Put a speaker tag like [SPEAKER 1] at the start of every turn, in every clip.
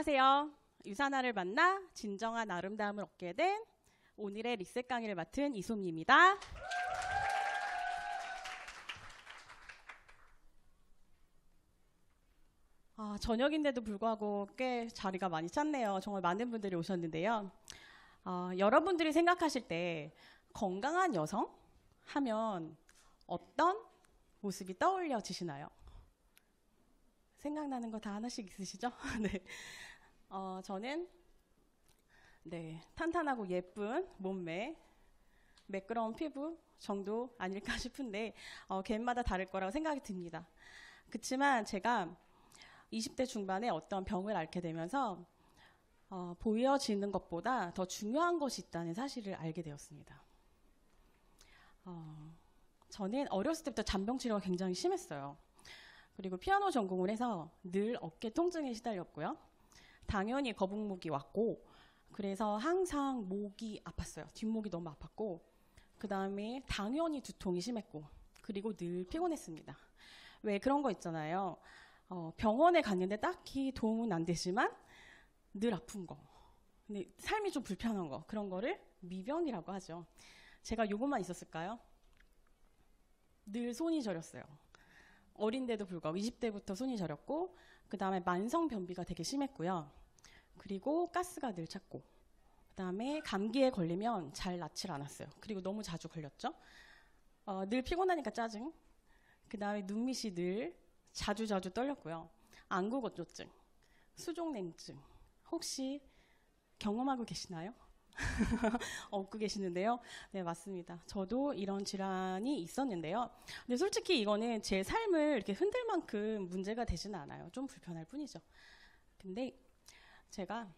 [SPEAKER 1] 안녕하세요. 유산화를 만나 진정한 아름다움을 얻게 된 오늘의 리셋 강의를 맡은 이솜입니다. 아, 저녁인데도 불구하고 꽤 자리가 많이 찼네요. 정말 많은 분들이 오셨는데요. 아, 여러분들이 생각하실 때 건강한 여성 하면 어떤 모습이 떠올려지시나요? 생각나는 거 다 하나씩 있으시죠? 네. 어, 저는 네, 탄탄하고 예쁜 몸매, 매끄러운 피부 정도 아닐까 싶은데 어, 개인마다 다를 거라고 생각이 듭니다. 그렇지만 제가 20대 중반에 어떤 병을 앓게 되면서 어, 보여지는 것보다 더 중요한 것이 있다는 사실을 알게 되었습니다. 어, 저는 어렸을 때부터 잔병 치료가 굉장히 심했어요. 그리고 피아노 전공을 해서 늘 어깨 통증에 시달렸고요. 당연히 거북목이 왔고 그래서 항상 목이 아팠어요. 뒷목이 너무 아팠고 그 다음에 당연히 두통이 심했고 그리고 늘 피곤했습니다. 왜 그런 거 있잖아요. 어, 병원에 갔는데 딱히 도움은 안 되지만 늘 아픈 거. 근데 삶이 좀 불편한 거. 그런 거를 미병이라고 하죠. 제가 요것만 있었을까요? 늘 손이 저렸어요. 어린데도 불구하고 20대부터 손이 저렸고 그 다음에 만성 변비가 되게 심했고요. 그리고 가스가 늘 찼고 그다음에 감기에 걸리면 잘 낫질 않았어요. 그리고 너무 자주 걸렸죠. 어, 늘 피곤하니까 짜증. 그다음에 눈밑이 늘 자주 자주 떨렸고요. 안구건조증, 수족냉증. 혹시 경험하고 계시나요? 없고 계시는데요. 네, 맞습니다. 저도 이런 질환이 있었는데요. 근데 솔직히 이거는 제 삶을 이렇게 흔들 만큼 문제가 되지는 않아요. 좀 불편할 뿐이죠. 근데 제가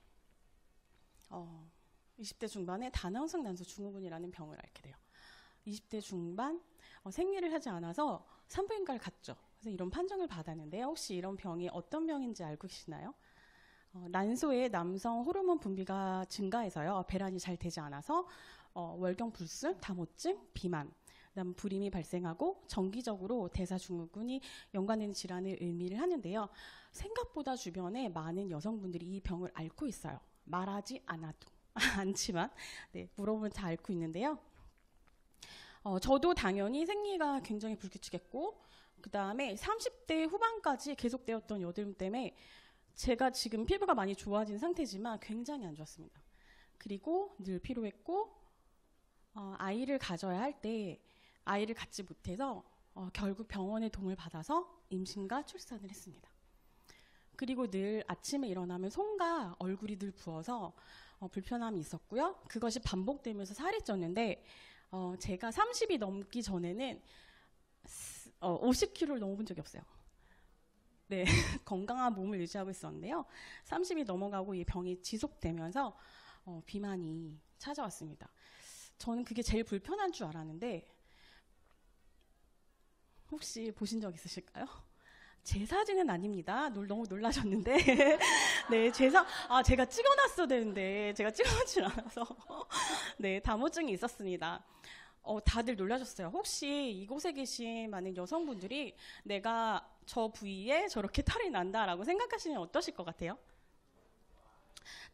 [SPEAKER 1] 어, 20대 중반에 다낭성 난소 증후군이라는 병을 앓게 돼요. 20대 중반 어, 생리를 하지 않아서 산부인과를 갔죠. 그래서 이런 판정을 받았는데 혹시 이런 병이 어떤 병인지 알고 계시나요? 어, 난소의 남성 호르몬 분비가 증가해서요. 배란이 잘 되지 않아서 어, 월경 불순, 다모증, 비만 그다음 불임이 발생하고 정기적으로 대사증후군이 연관 있는 질환을 의미를 하는데요. 생각보다 주변에 많은 여성분들이 이 병을 앓고 있어요. 말하지 않아도 않지만 네, 물어보면 다 앓고 있는데요. 어, 저도 당연히 생리가 굉장히 불규칙했고 그 다음에 30대 후반까지 계속되었던 여드름 때문에 제가 지금 피부가 많이 좋아진 상태지만 굉장히 안 좋았습니다. 그리고 늘 피로했고 어, 아이를 가져야 할때 아이를 갖지 못해서 어, 결국 병원의 도움을 받아서 임신과 출산을 했습니다. 그리고 늘 아침에 일어나면 손과 얼굴이 늘 부어서 어, 불편함이 있었고요. 그것이 반복되면서 살이 쪘는데 어, 제가 30이 넘기 전에는 어, 50kg를 넘어본 적이 없어요. 네, 건강한 몸을 유지하고 있었는데요. 30이 넘어가고 이 병이 지속되면서 어, 비만이 찾아왔습니다. 저는 그게 제일 불편한 줄 알았는데 혹시 보신 적 있으실까요? 제 사진은 아닙니다. 놀, 너무 놀라셨는데. 네, 제 사, 아, 제가 찍어놨어야 되는데, 제가 찍어놓질 않아서. 네, 다모증이 있었습니다. 어, 다들 놀라셨어요. 혹시 이곳에 계신 많은 여성분들이 내가 저 부위에 저렇게 털이 난다라고 생각하시면 어떠실 것 같아요?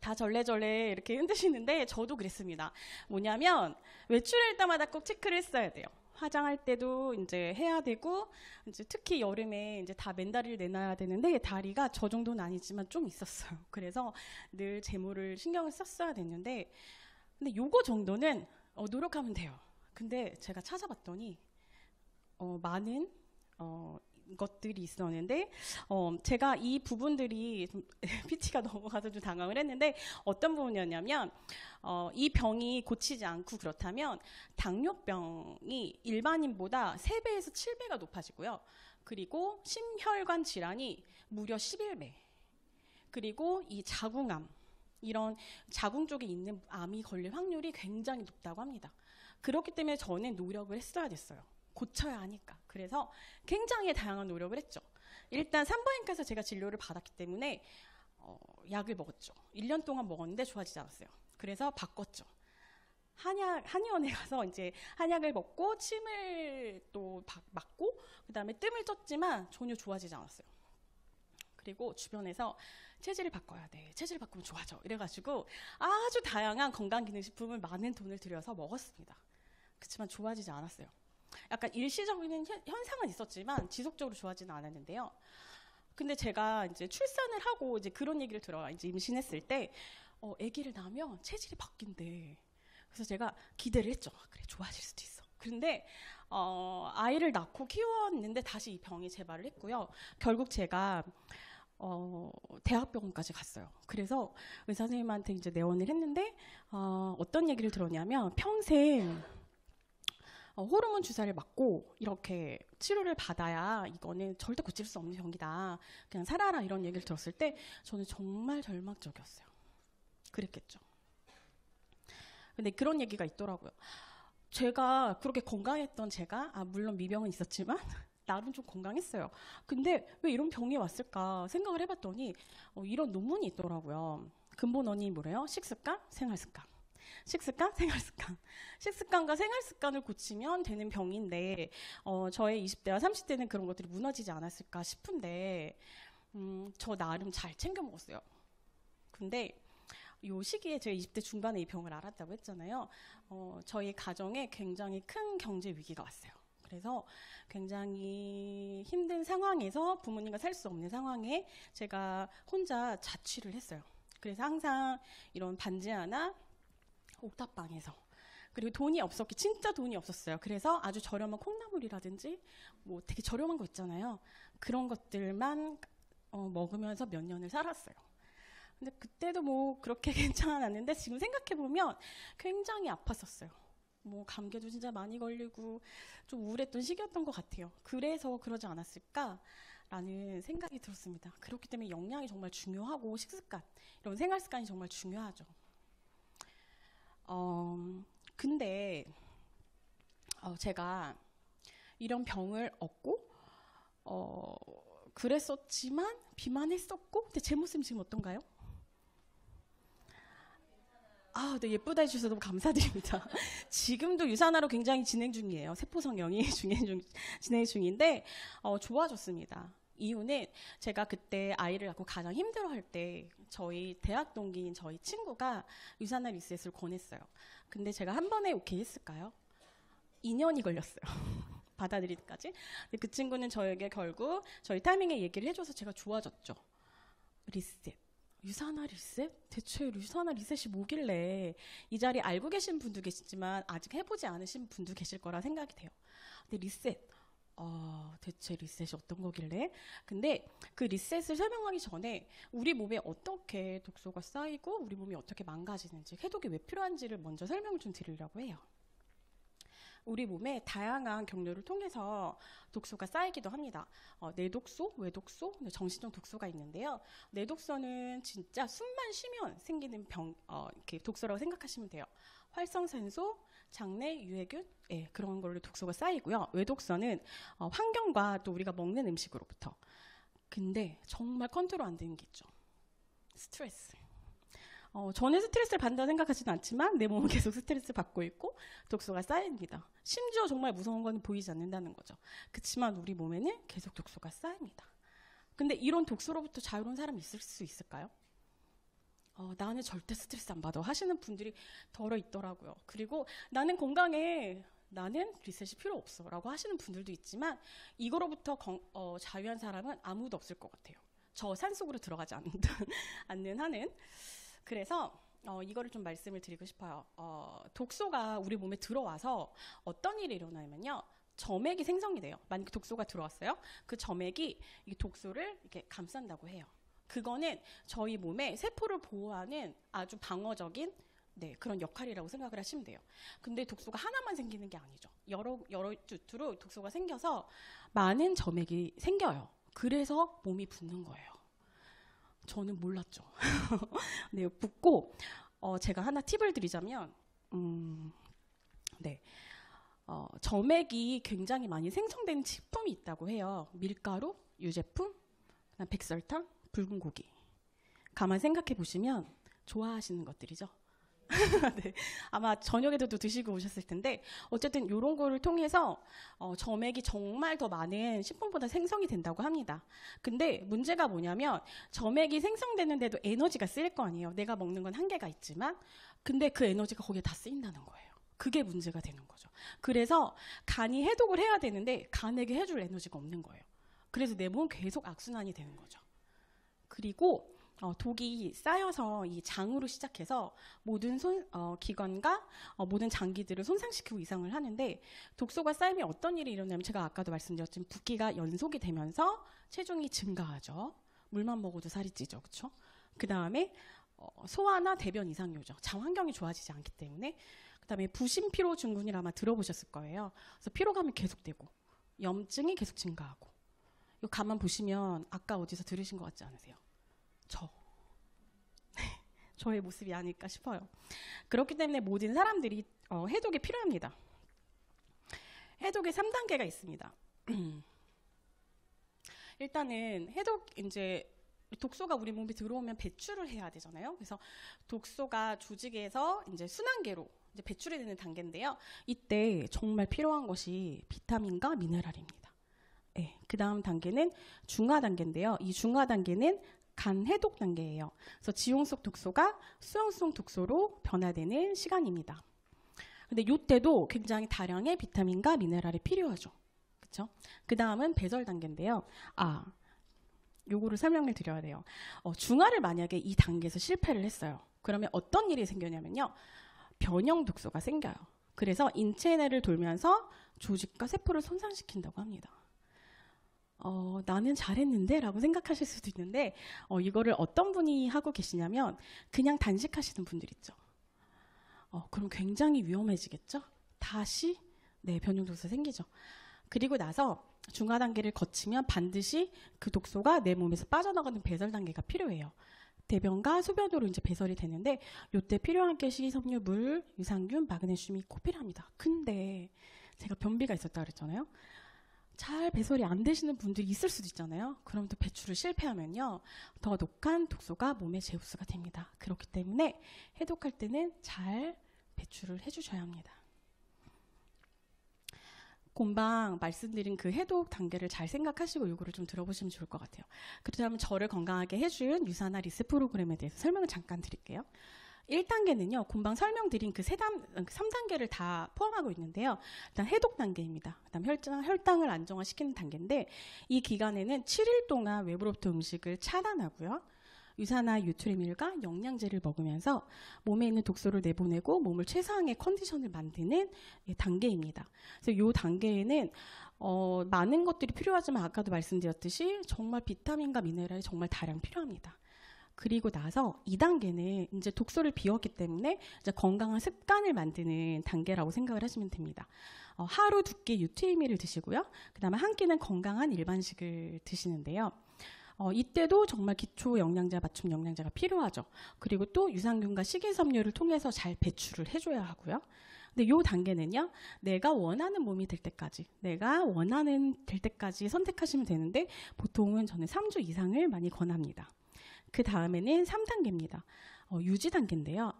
[SPEAKER 1] 다 절레절레 이렇게 흔드시는데 저도 그랬습니다. 뭐냐면 외출할 때마다 꼭 체크를 했어야 돼요. 화장할 때도 이제 해야 되고 이제 특히 여름에 이제 다 맨다리를 내놔야 되는데 다리가 저 정도는 아니지만 좀 있었어요. 그래서 늘 제모를 신경을 썼어야 됐는데 근데 요거 정도는 어, 노력하면 돼요. 근데 제가 찾아봤더니 어, 많은 어, 것들이 있었는데 어, 제가 이 부분들이 PT가 넘어가서 좀 당황을 했는데 어떤 부분이었냐면 어, 이 병이 고치지 않고 그렇다면 당뇨병이 일반인보다 3배에서 7배가 높아지고요. 그리고 심혈관 질환이 무려 11배. 그리고 이 자궁암 이런 자궁 쪽에 있는 암이 걸릴 확률이 굉장히 높다고 합니다. 그렇기 때문에 저는 노력을 했어야 됐어요. 고쳐야 하니까. 그래서 굉장히 다양한 노력을 했죠. 일단 산부인과에서 제가 진료를 받았기 때문에 어, 약을 먹었죠. 1년 동안 먹었는데 좋아지지 않았어요. 그래서 바꿨죠. 한약 한의원에 가서 이제 한약을 먹고 침을 또 맞고 그다음에 뜸을 쪘지만 전혀 좋아지지 않았어요. 그리고 주변에서 체질을 바꿔야 돼. 체질 을 바꾸면 좋아져. 이래가지고 아주 다양한 건강기능식품을 많은 돈을 들여서 먹었습니다. 그렇지만 좋아지지 않았어요. 약간 일시적인 현상은 있었지만 지속적으로 좋아지는 않았는데요. 근데 제가 이제 출산을 하고 이제 그런 얘기를 들어요. 이제 임신했을 때, 어, 아기를 낳으면 체질이 바뀐대. 그래서 제가 기대를 했죠. 아, 그래, 좋아질 수도 있어. 그런데, 어, 아이를 낳고 키웠는데 다시 이 병이 재발을 했고요. 결국 제가, 어, 대학병원까지 갔어요. 그래서 의사 선생님한테 이제 내원을 했는데, 어, 어떤 얘기를 들었냐면 평생 어, 호르몬 주사를 맞고 이렇게 치료를 받아야 이거는 절대 고칠 수 없는 병이다. 그냥 살아라 이런 얘기를 들었을 때 저는 정말 절망적이었어요. 그랬겠죠. 근데 그런 얘기가 있더라고요. 제가 그렇게 건강했던 제가 아 물론 미병은 있었지만 나름 좀 건강했어요. 근데 왜 이런 병이 왔을까 생각을 해봤더니 어, 이런 논문이 있더라고요. 근본 원인이 뭐래요? 식습관, 생활습관. 식습관, 생활습관. 식습관과 생활습관을 고치면 되는 병인데 어, 저의 20대와 30대는 그런 것들이 무너지지 않았을까 싶은데 음, 저 나름 잘 챙겨 먹었어요. 근데 요 시기에 제가 20대 중반에 이 병을 알았다고 했잖아요. 어, 저희 가정에 굉장히 큰 경제 위기가 왔어요. 그래서 굉장히 힘든 상황에서 부모님과 살 수 없는 상황에 제가 혼자 자취를 했어요. 그래서 항상 이런 반지 하나, 옥탑방에서 그리고 돈이 없었기 진짜 돈이 없었어요. 그래서 아주 저렴한 콩나물이라든지 뭐 되게 저렴한 거 있잖아요. 그런 것들만 어, 먹으면서 몇 년을 살았어요. 근데 그때도 뭐 그렇게 괜찮았는데 지금 생각해 보면 굉장히 아팠었어요. 뭐 감기도 진짜 많이 걸리고 좀 우울했던 시기였던 것 같아요. 그래서 그러지 않았을까라는 생각이 들었습니다. 그렇기 때문에 영양이 정말 중요하고 식습관 이런 생활 습관이 정말 중요하죠. 어, 근데 어, 제가 이런 병을 얻고 어, 그랬었지만 비만했었고 근데 제 모습 지금 어떤가요? 아, 네, 예쁘다 해주셔서 너무 감사드립니다. 지금도 유산화로 굉장히 진행 중이에요. 세포 성형이 중행 중, 진행 중인데, 어, 좋아졌습니다. 이유는 제가 그때 아이를 갖고 가장 힘들어할 때 저희 대학 동기인 저희 친구가 유산화 리셋을 권했어요. 근데 제가 한 번에 오케이 했을까요? 2년이 걸렸어요. 받아들이기까지. 근데 그 친구는 저에게 결국 저희 타이밍에 얘기를 해줘서 제가 좋아졌죠. 리셋. 유산화 리셋? 대체 유산화 리셋이 뭐길래 이 자리 알고 계신 분도 계시지만 아직 해보지 않으신 분도 계실 거라 생각이 돼요. 근데 리셋. 어, 대체 리셋이 어떤 거길래? 근데 그 리셋을 설명하기 전에 우리 몸에 어떻게 독소가 쌓이고 우리 몸이 어떻게 망가지는지 해독이 왜 필요한지를 먼저 설명을 좀 드리려고 해요. 우리 몸에 다양한 경로를 통해서 독소가 쌓이기도 합니다. 어, 내독소, 외독소, 정신적 독소가 있는데요. 내독소는 진짜 숨만 쉬면 생기는 병, 어, 이렇게 독소라고 생각하시면 돼요. 활성산소, 장내 유해균 예, 그런 걸로 독소가 쌓이고요. 외독소는 어, 환경과 또 우리가 먹는 음식으로부터. 근데 정말 컨트롤 안 되는 게 있죠. 스트레스. 어, 전에 스트레스를 받는다 생각하지는 않지만 내 몸은 계속 스트레스 받고 있고 독소가 쌓입니다. 심지어 정말 무서운 건 보이지 않는다는 거죠. 그렇지만 우리 몸에는 계속 독소가 쌓입니다. 근데 이런 독소로부터 자유로운 사람이 있을 수 있을까요? 어, 나는 절대 스트레스 안 받아 하시는 분들이 덜어 있더라고요. 그리고 나는 건강해. 나는 리셋이 필요 없어 라고 하시는 분들도 있지만 이거로부터 건, 어, 자유한 사람은 아무도 없을 것 같아요. 저 산속으로 들어가지 않는, 않는 한은. 그래서 어, 이거를 좀 말씀을 드리고 싶어요. 어, 독소가 우리 몸에 들어와서 어떤 일이 일어나냐면요. 점액이 생성이 돼요. 만약 에 독소가 들어왔어요. 그 점액이 이 독소를 이렇게 감싼다고 해요. 그거는 저희 몸의 세포를 보호하는 아주 방어적인 네, 그런 역할이라고 생각을 하시면 돼요. 근데 독소가 하나만 생기는 게 아니죠. 여러, 여러 주트로 독소가 생겨서 많은 점액이 생겨요. 그래서 몸이 붓는 거예요. 저는 몰랐죠. 네, 붓고, 어, 제가 하나 팁을 드리자면, 음, 네. 어, 점액이 굉장히 많이 생성된 식품이 있다고 해요. 밀가루, 유제품, 백설탕, 붉은 고기. 가만 생각해 보시면 좋아하시는 것들이죠. 네. 아마 저녁에도 드시고 오셨을 텐데 어쨌든 이런 거를 통해서 어, 점액이 정말 더 많은 식품보다 생성이 된다고 합니다. 근데 문제가 뭐냐면 점액이 생성되는데도 에너지가 쓰일 거 아니에요. 내가 먹는 건 한계가 있지만 근데 그 에너지가 거기에 다 쓰인다는 거예요. 그게 문제가 되는 거죠. 그래서 간이 해독을 해야 되는데 간에게 해줄 에너지가 없는 거예요. 그래서 내 몸은 계속 악순환이 되는 거죠. 그리고 어, 독이 쌓여서 이 장으로 시작해서 모든 손, 어, 기관과 어, 모든 장기들을 손상시키고 이상을 하는데 독소가 쌓이면 어떤 일이 일어나면 제가 아까도 말씀드렸지만 붓기가 연속이 되면서 체중이 증가하죠. 물만 먹어도 살이 찌죠. 그쵸그 다음에 어, 소화나 대변 이상 요죠. 장 환경이 좋아지지 않기 때문에 그 다음에 부신피로 증후군이라 아마 들어보셨을 거예요. 그래서 피로감이 계속되고 염증이 계속 증가하고 가만 보시면 아까 어디서 들으신 것 같지 않으세요? 저. 네, 저의 모습이 아닐까 싶어요. 그렇기 때문에 모든 사람들이 어, 해독이 필요합니다. 해독의 3단계가 있습니다. 일단은 해독 이제 독소가 우리 몸에 들어오면 배출을 해야 되잖아요. 그래서 독소가 조직에서 이제 순환계로 이제 배출이 되는 단계인데요. 이때 정말 필요한 것이 비타민과 미네랄입니다. 네, 예, 그 다음 단계는 중화 단계인데요. 이 중화 단계는 간 해독 단계예요. 그래서 지용성 독소가 수용성 독소로 변화되는 시간입니다. 근데 이때도 굉장히 다량의 비타민과 미네랄이 필요하죠. 그렇그 다음은 배설 단계인데요. 아, 요거를 설명을 드려야 돼요. 어, 중화를 만약에 이 단계에서 실패를 했어요. 그러면 어떤 일이 생겨냐면요. 변형 독소가 생겨요. 그래서 인체 내를 돌면서 조직과 세포를 손상시킨다고 합니다. 어, 나는 잘했는데? 라고 생각하실 수도 있는데, 어, 이거를 어떤 분이 하고 계시냐면, 그냥 단식하시는 분들 있죠. 어, 그럼 굉장히 위험해지겠죠? 다시, 네, 변형독소 생기죠. 그리고 나서 중화 단계를 거치면 반드시 그 독소가 내 몸에서 빠져나가는 배설 단계가 필요해요. 대변과 소변으로 이제 배설이 되는데 요때 필요한 게 식이섬유, 물, 유산균, 마그네슘이 코 필요합니다. 근데 제가 변비가 있었다 고 그랬잖아요. 잘 배설이 안 되시는 분들이 있을 수도 있잖아요. 그럼 또 배출을 실패하면요. 더 독한 독소가 몸에 제우스가 됩니다. 그렇기 때문에 해독할 때는 잘 배출을 해주셔야 합니다. 곰방 말씀드린 그 해독 단계를 잘 생각하시고 요거를 좀 들어보시면 좋을 것 같아요. 그렇다면 저를 건강하게 해준 유산화 리스 프로그램에 대해서 설명을 잠깐 드릴게요. 1단계는요, 금방 설명드린 그 3단, 3단계를 그 다 포함하고 있는데요. 일단 해독 단계입니다. 그 다음 혈당, 혈당을 안정화시키는 단계인데, 이 기간에는 7일 동안 외부로부터 음식을 차단하고요. 유산화 유트리밀과 영양제를 먹으면서 몸에 있는 독소를 내보내고 몸을 최상의 컨디션을 만드는 단계입니다. 그래서 이 단계에는 어, 많은 것들이 필요하지만 아까도 말씀드렸듯이 정말 비타민과 미네랄이 정말 다량 필요합니다. 그리고 나서 2단계는 이제 독소를 비웠기 때문에 이제 건강한 습관을 만드는 단계라고 생각을 하시면 됩니다. 어, 하루 두 끼 유트이미를 드시고요. 그 다음에 한 끼는 건강한 일반식을 드시는데요. 어, 이때도 정말 기초 영양제 맞춤 영양제가 필요하죠. 그리고 또 유산균과 식이섬유를 통해서 잘 배출을 해줘야 하고요. 근데 요 단계는요, 내가 원하는 몸이 될 때까지, 내가 원하는 될 때까지 선택하시면 되는데 보통은 저는 3주 이상을 많이 권합니다. 그 다음에는 3단계입니다. 어, 유지 단계인데요.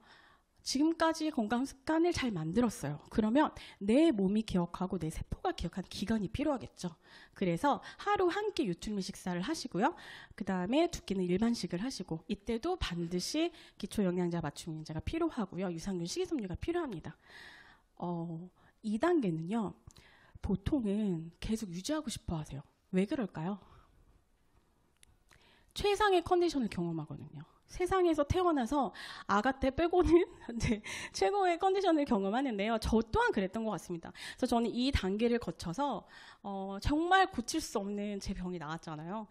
[SPEAKER 1] 지금까지 건강 습관을 잘 만들었어요. 그러면 내 몸이 기억하고 내 세포가 기억하는 기간이 필요하겠죠. 그래서 하루 한 끼 유충미 식사를 하시고요. 그 다음에 두 끼는 일반식을 하시고 이때도 반드시 기초 영양제 맞춤 인자가 필요하고요. 유산균 식이섬유가 필요합니다. 어, 2단계는요. 보통은 계속 유지하고 싶어 하세요. 왜 그럴까요? 최상의 컨디션을 경험하거든요. 세상에서 태어나서 아가 때 빼고는 이제 네, 최고의 컨디션을 경험하는데요. 저 또한 그랬던 것 같습니다. 그래서 저는 이 단계를 거쳐서 어, 정말 고칠 수 없는 제 병이 나왔잖아요.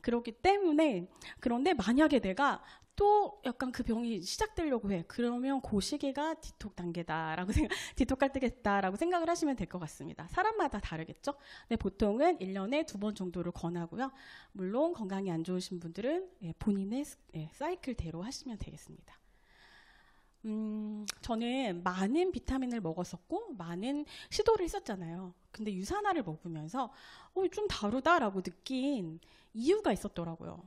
[SPEAKER 1] 그렇기 때문에 그런데 만약에 내가 또 약간 그 병이 시작되려고 해. 그러면 그 시기가 디톡 단계다라고 생각, 디톡할 때겠다라고 생각을 하시면 될 것 같습니다. 사람마다 다르겠죠? 네, 보통은 1년에 두 번 정도를 권하고요. 물론 건강이 안 좋으신 분들은 예, 본인의 예, 사이클대로 하시면 되겠습니다. 음, 저는 많은 비타민을 먹었었고, 많은 시도를 했었잖아요. 근데 유산화를 먹으면서, 어, 좀 다르다라고 느낀 이유가 있었더라고요.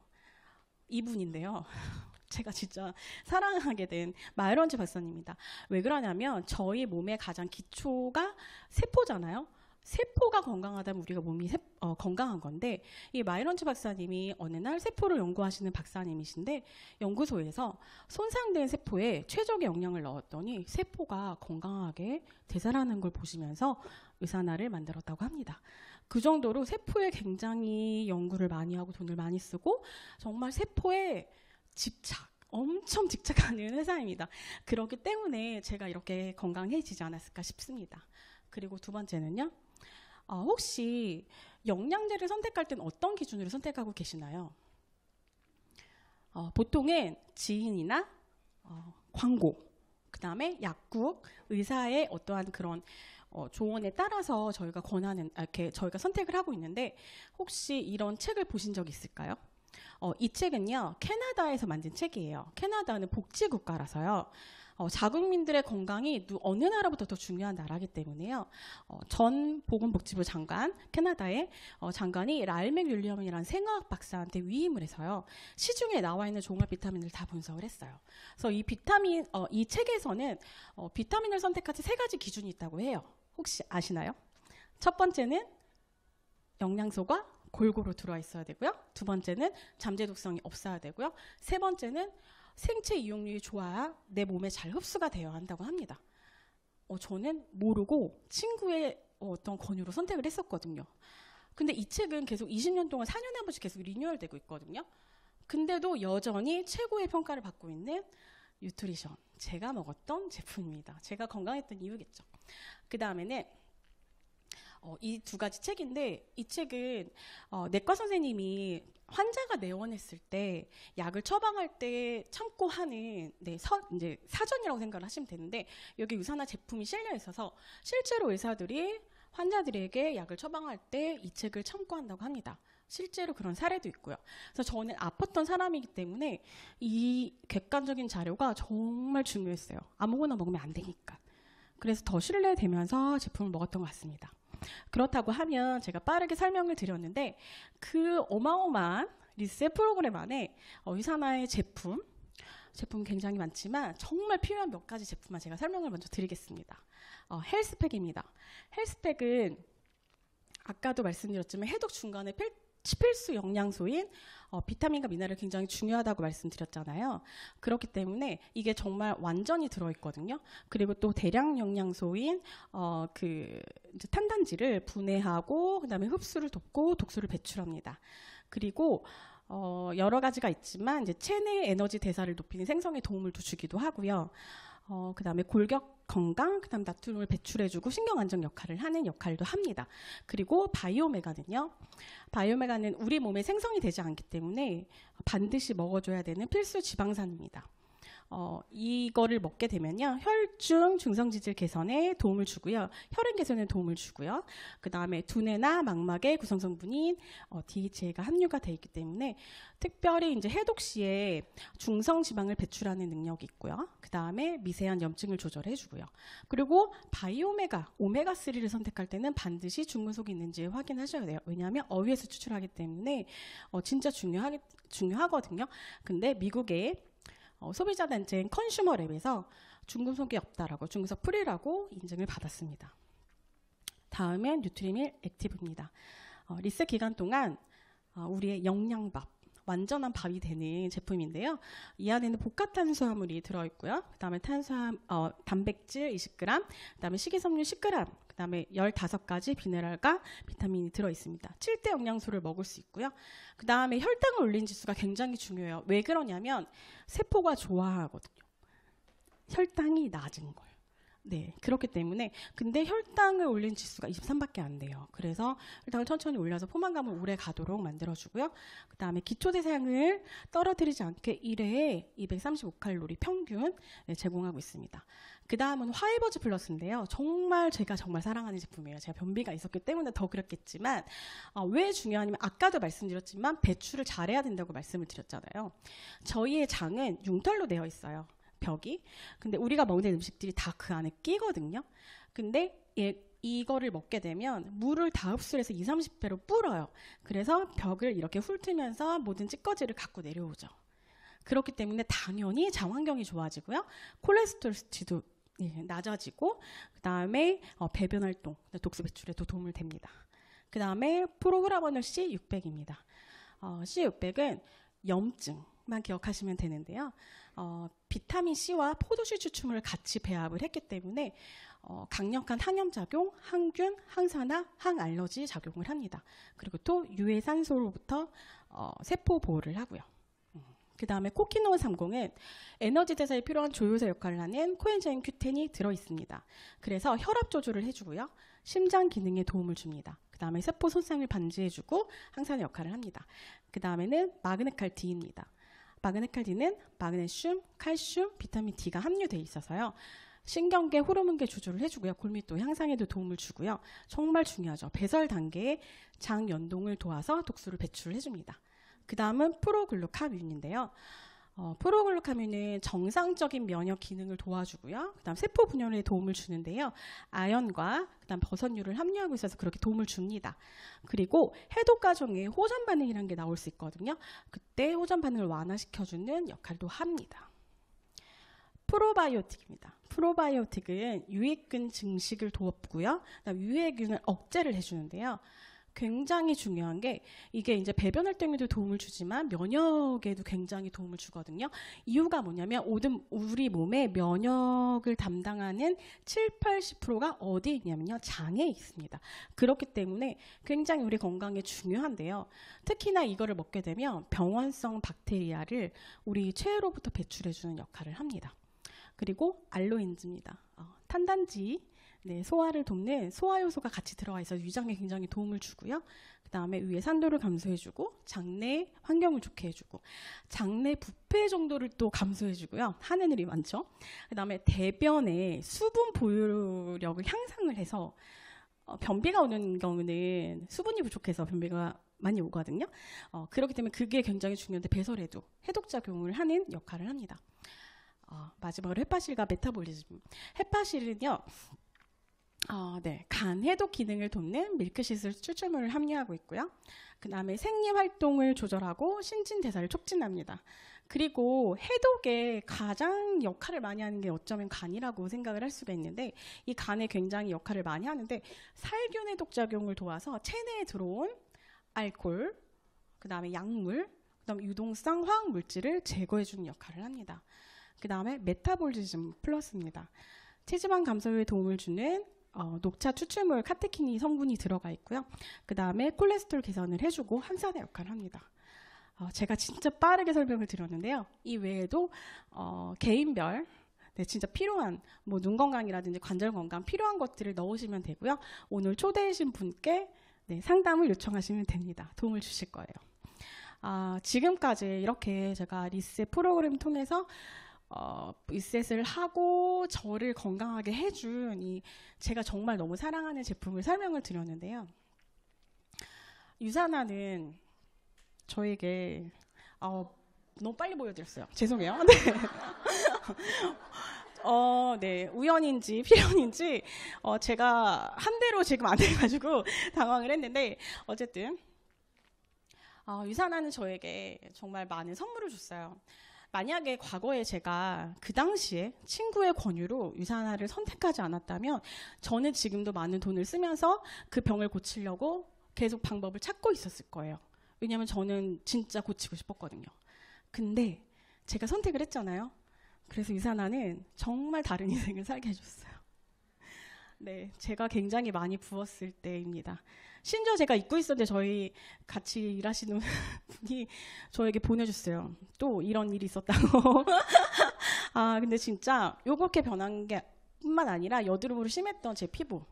[SPEAKER 1] 이분인데요. 제가 진짜 사랑하게 된 마이런즈 박사님입니다. 왜 그러냐면 저희 몸의 가장 기초가 세포잖아요. 세포가 건강하다면 우리가 몸이 세, 어, 건강한 건데 이 마이런츠 박사님이 어느 날 세포를 연구하시는 박사님이신데 연구소에서 손상된 세포에 최적의 영양을 넣었더니 세포가 건강하게 되살아나는 걸 보시면서 의사나를 만들었다고 합니다. 그 정도로 세포에 굉장히 연구를 많이 하고 돈을 많이 쓰고 정말 세포에 집착, 엄청 집착하는 회사입니다. 그렇기 때문에 제가 이렇게 건강해지지 않았을까 싶습니다. 그리고 두 번째는요. 어, 혹시 영양제를 선택할 때는 어떤 기준으로 선택하고 계시나요? 어, 보통은 지인이나 어, 광고, 그 다음에 약국, 의사의 어떠한 그런 어, 조언에 따라서 저희가 권하는, 아, 이렇게 저희가 선택을 하고 있는데 혹시 이런 책을 보신 적 있을까요? 어, 이 책은요, 캐나다에서 만든 책이에요. 캐나다는 복지국가라서요. 어, 자국민들의 건강이 어느 나라보다 더 중요한 나라기 때문에요. 어, 전 보건복지부 장관, 캐나다의 어, 장관이 라일맥 윌리엄이라는 생화학 박사한테 위임을 해서요. 시중에 나와 있는 종합 비타민을 다 분석을 했어요. 그래서 이 비타민, 어, 이 책에서는 어, 비타민을 선택할 때 세 가지 기준이 있다고 해요. 혹시 아시나요? 첫 번째는 영양소가 골고루 들어와 있어야 되고요. 두 번째는 잠재 독성이 없어야 되고요. 세 번째는 생체 이용률이 좋아야 내 몸에 잘 흡수가 되어야 한다고 합니다. 어, 저는 모르고 친구의 어, 어떤 권유로 선택을 했었거든요. 근데 이 책은 계속 20년 동안 4년에 한 번씩 계속 리뉴얼되고 있거든요. 근데도 여전히 최고의 평가를 받고 있는 유트리션 제가 먹었던 제품입니다. 제가 건강했던 이유겠죠. 그 다음에는 어, 이 두 가지 책인데 이 책은 어, 내과 선생님이 환자가 내원했을 때 약을 처방할 때 참고 하는 네, 서, 이제 사전이라고 생각을 하시면 되는데 여기 유산화 제품이 실려 있어서 실제로 의사들이 환자들에게 약을 처방할 때 이 책을 참고한다고 합니다. 실제로 그런 사례도 있고요. 그래서 저는 아팠던 사람이기 때문에 이 객관적인 자료가 정말 중요했어요. 아무거나 먹으면 안 되니까. 그래서 더 신뢰되면서 제품을 먹었던 것 같습니다. 그렇다고 하면 제가 빠르게 설명을 드렸는데 그 어마어마한 리셋 프로그램 안에 의사나의 어, 제품, 제품 굉장히 많지만 정말 필요한 몇 가지 제품만 제가 설명을 먼저 드리겠습니다. 어, 헬스팩입니다. 헬스팩은 아까도 말씀드렸지만 해독 중간에 필, 필수 영양소인 어, 비타민과 미네랄이 굉장히 중요하다고 말씀드렸잖아요. 그렇기 때문에 이게 정말 완전히 들어있거든요. 그리고 또 대량 영양소인 어, 그 이제 탄단지를 분해하고 그다음에 흡수를 돕고 독소를 배출합니다. 그리고 어, 여러 가지가 있지만 이제 체내 에너지 대사를 높이는 생성에 도움을 주기도 하고요. 어, 그 다음에 골격 건강, 그 다음 나트륨을 배출해주고 신경안정 역할을 하는 역할도 합니다. 그리고 바이오메가는요, 바이오메가는 우리 몸에 생성이 되지 않기 때문에 반드시 먹어줘야 되는 필수 지방산입니다. 어, 이거를 먹게 되면요. 혈중 중성지질 개선에 도움을 주고요. 혈행 개선에 도움을 주고요. 그 다음에 두뇌나 망막의 구성성분인 어, DHA가 함유가 되어 있기 때문에 특별히 이제 해독 시에 중성 지방을 배출하는 능력이 있고요. 그 다음에 미세한 염증을 조절해 주고요. 그리고 바이오메가, 오메가3를 선택할 때는 반드시 중금속이 있는지 확인하셔야 돼요. 왜냐하면 어휘에서 추출하기 때문에 어, 진짜 중요하게, 중요하거든요. 근데 미국에 어, 소비자 단체인 컨슈머 랩에서 중금속이 없다라고 중금속 프리라고 인증을 받았습니다. 다음엔 뉴트리밀 액티브입니다. 어, 리셋 기간 동안 어, 우리의 영양밥 완전한 밥이 되는 제품인데요. 이 안에는 복합 탄수화물이 들어있고요. 그다음에 탄수화 어, 단백질 20g, 그다음에 식이섬유 10g 그 다음에 15가지 비네랄과 비타민이 들어있습니다. 7대 영양소를 먹을 수 있고요. 그 다음에 혈당을 올린 지수가 굉장히 중요해요. 왜 그러냐면 세포가 좋아하거든요. 혈당이 낮은 걸. 네, 그렇기 때문에 근데 혈당을 올린 지수가 23밖에 안 돼요. 그래서 혈당을 천천히 올려서 포만감을 오래 가도록 만들어주고요. 그 다음에 기초대사량을 떨어뜨리지 않게 1회에 235칼로리 평균 네, 제공하고 있습니다. 그 다음은 화이버즈 플러스인데요. 정말 제가 정말 사랑하는 제품이에요. 제가 변비가 있었기 때문에 더 그랬겠지만 어, 왜 중요하냐면 아까도 말씀드렸지만 배출을 잘해야 된다고 말씀을 드렸잖아요. 저희의 장은 융털로 되어 있어요. 벽이. 근데 우리가 먹는 음식들이 다 그 안에 끼거든요. 근데 예, 이거를 먹게 되면 물을 다 흡수해서 20, 30배로 불어요. 그래서 벽을 이렇게 훑으면서 모든 찌꺼기를 갖고 내려오죠. 그렇기 때문에 당연히 장환경이 좋아지고요. 콜레스테롤 수치도 예, 낮아지고 그다음에 어, 배변 활동, 독소 배출에도 도움을 됩니다. 그다음에 프로그라버널 C600입니다. 어, C600은 염증만 기억하시면 되는데요. 어, 비타민 C와 포도주 추출물을 같이 배합을 했기 때문에 어, 강력한 항염 작용, 항균, 항산화, 항알러지 작용을 합니다. 그리고 또 유해산소로부터 어, 세포 보호를 하고요. 음, 그 다음에 코키노 30은 에너지 대사에 필요한 조율사 역할을 하는 코엔자임 큐텐이 들어있습니다. 그래서 혈압 조절을 해주고요. 심장 기능에 도움을 줍니다. 그 다음에 세포 손상을 반지해주고 항산화 역할을 합니다. 그 다음에는 마그네칼 D입니다. 마그네칼딘은 마그네슘, 칼슘, 비타민 D가 함유돼 있어서요. 신경계, 호르몬계 조절을 해주고요. 골밀도 향상에도 도움을 주고요. 정말 중요하죠. 배설 단계에 장 연동을 도와서 독소를 배출해줍니다. 을그 다음은 프로글루카뮴인데요. 어, 프로글루카민은 정상적인 면역 기능을 도와주고요. 그다음 세포 분열에 도움을 주는데요. 아연과 그다음 버섯류를 함유하고 있어서 그렇게 도움을 줍니다. 그리고 해독 과정에 호전 반응이라는 게 나올 수 있거든요. 그때 호전 반응을 완화시켜 주는 역할도 합니다. 프로바이오틱입니다. 프로바이오틱은 유익균 증식을 도 돕고요. 그다음 유해균을 억제를 해 주는데요. 굉장히 중요한 게 이게 이제 배변 활동에도 도움을 주지만 면역에도 굉장히 도움을 주거든요. 이유가 뭐냐면 오든 우리 몸의 면역을 담당하는 7, 80%가 어디 있냐면요. 장에 있습니다. 그렇기 때문에 굉장히 우리 건강에 중요한데요. 특히나 이거를 먹게 되면 병원성 박테리아를 우리 체로부터 배출해 주는 역할을 합니다. 그리고 알로엔즈입니다 어, 탄단지 네, 소화를 돕는 소화 요소가 같이 들어가 있어서 위장에 굉장히 도움을 주고요. 그다음에 위에 산도를 감소해주고 장내 환경을 좋게 해주고 장내 부패 정도를 또 감소해주고요. 하는 일이 많죠. 그다음에 대변에 수분 보유력을 향상을 해서 어, 변비가 오는 경우는 수분이 부족해서 변비가 많이 오거든요. 어, 그렇기 때문에 그게 굉장히 중요한데 배설에도 해독작용을 하는 역할을 합니다. 어, 마지막으로 헤파실과 메타볼리즘. 헤파실은요. 어, 네, 간 해독 기능을 돕는 밀크시슬 추출물을 함유하고 있고요. 그 다음에 생리 활동을 조절하고 신진 대사를 촉진합니다. 그리고 해독에 가장 역할을 많이 하는 게 어쩌면 간이라고 생각을 할 수가 있는데 이 간에 굉장히 역할을 많이 하는데 살균 해독 작용을 도와서 체내에 들어온 알코올, 그 다음에 약물, 그 다음 에 유동성 화학 물질을 제거해주는 역할을 합니다. 그 다음에 메타볼리즘 플러스입니다. 체지방 감소에 도움을 주는 어, 녹차 추출물 카테킨이 성분이 들어가 있고요. 그 다음에 콜레스테롤 개선을 해주고 항산화 역할을 합니다. 어, 제가 진짜 빠르게 설명을 드렸는데요. 이 외에도 어, 개인별 네, 진짜 필요한 뭐 눈 건강이라든지 관절 건강 필요한 것들을 넣으시면 되고요. 오늘 초대해신 분께 네, 상담을 요청하시면 됩니다. 도움을 주실 거예요. 아, 지금까지 이렇게 제가 리스 프로그램 통해서 어, 리셋을 하고 저를 건강하게 해준 이 제가 정말 너무 사랑하는 제품을 설명을 드렸는데요. 유산화는 저에게 어, 너무 빨리 보여드렸어요. 죄송해요. 네. 어, 네. 우연인지 필연인지 어, 제가 한 대로 지금 안 돼가지고 당황을 했는데 어쨌든 어, 유산화는 저에게 정말 많은 선물을 줬어요. 만약에 과거에 제가 그 당시에 친구의 권유로 유산화를 선택하지 않았다면 저는 지금도 많은 돈을 쓰면서 그 병을 고치려고 계속 방법을 찾고 있었을 거예요. 왜냐하면 저는 진짜 고치고 싶었거든요. 근데 제가 선택을 했잖아요. 그래서 유산화는 정말 다른 인생을 살게 해줬어요. 네, 제가 굉장히 많이 부었을 때입니다. 심지어 제가 입고 있었는데 저희 같이 일하시는 분이 저에게 보내줬어요. 또 이런 일이 있었다고. 아 근데 진짜 요렇게 변한 게 뿐만 아니라 여드름으로 심했던 제 피부.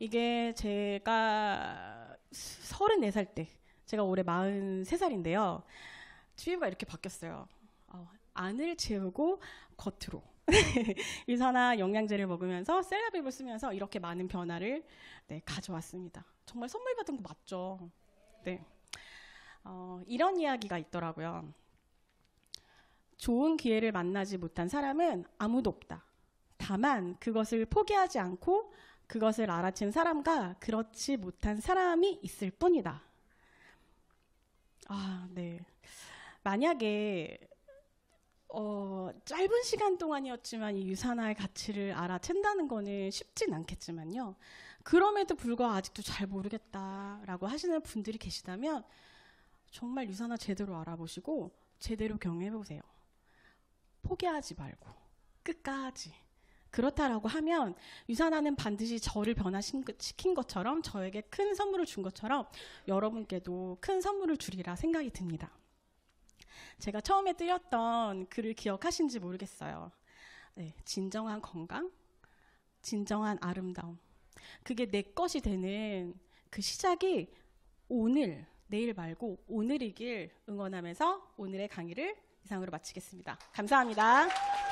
[SPEAKER 1] 이게 제가 34살 때 제가 올해 43살인데요. 피부가 이렇게 바뀌었어요. 어, 안을 채우고 겉으로. 유산화 영양제를 먹으면서 셀럽입을 쓰면서 이렇게 많은 변화를 네, 가져왔습니다. 정말 선물 받은 거 맞죠? 네. 어, 이런 이야기가 있더라고요. 좋은 기회를 만나지 못한 사람은 아무도 없다. 다만 그것을 포기하지 않고 그것을 알아챈 사람과 그렇지 못한 사람이 있을 뿐이다. 아, 네. 만약에 어, 짧은 시간 동안이었지만 이 유산화의 가치를 알아챈다는 거는 쉽진 않겠지만요. 그럼에도 불구하고 아직도 잘 모르겠다라고 하시는 분들이 계시다면 정말 유산화 제대로 알아보시고 제대로 경험해보세요. 포기하지 말고 끝까지. 그렇다라고 하면 유산화는 반드시 저를 변화시킨 것처럼 저에게 큰 선물을 준 것처럼 여러분께도 큰 선물을 주리라 생각이 듭니다. 제가 처음에 뜨렸던 글을 기억하신지 모르겠어요. 네, 진정한 건강, 진정한 아름다움, 그게 내 것이 되는 그 시작이 오늘, 내일 말고 오늘이길 응원하면서 오늘의 강의를 이상으로 마치겠습니다. 감사합니다.